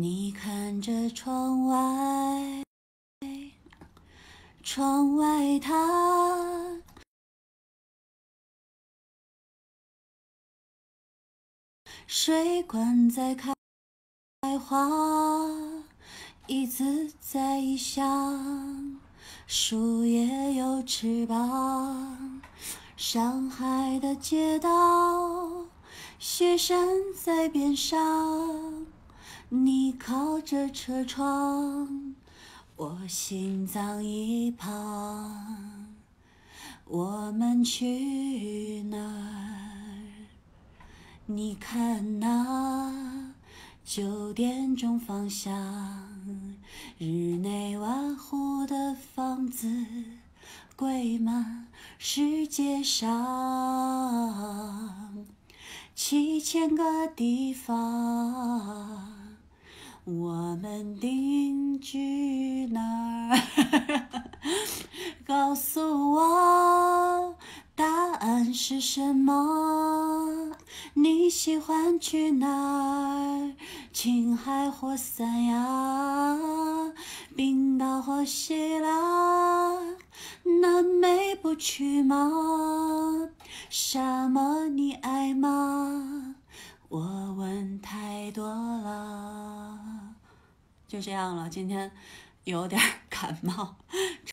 你看着窗外，窗外它，水管在开花，椅子在异乡，树叶有翅膀，上海的街道，雪山在边上。车窗，我心脏一旁，我们去哪儿？你看那九点钟方向，日内瓦湖的房子贵吗？世界上七千个地方。定居哪儿？告诉我答案是什么？你喜欢去哪儿？青海或三亚，冰岛或希腊，南美不去吗？沙漠你爱吗？我问太多了。就这样了，今天有点感冒。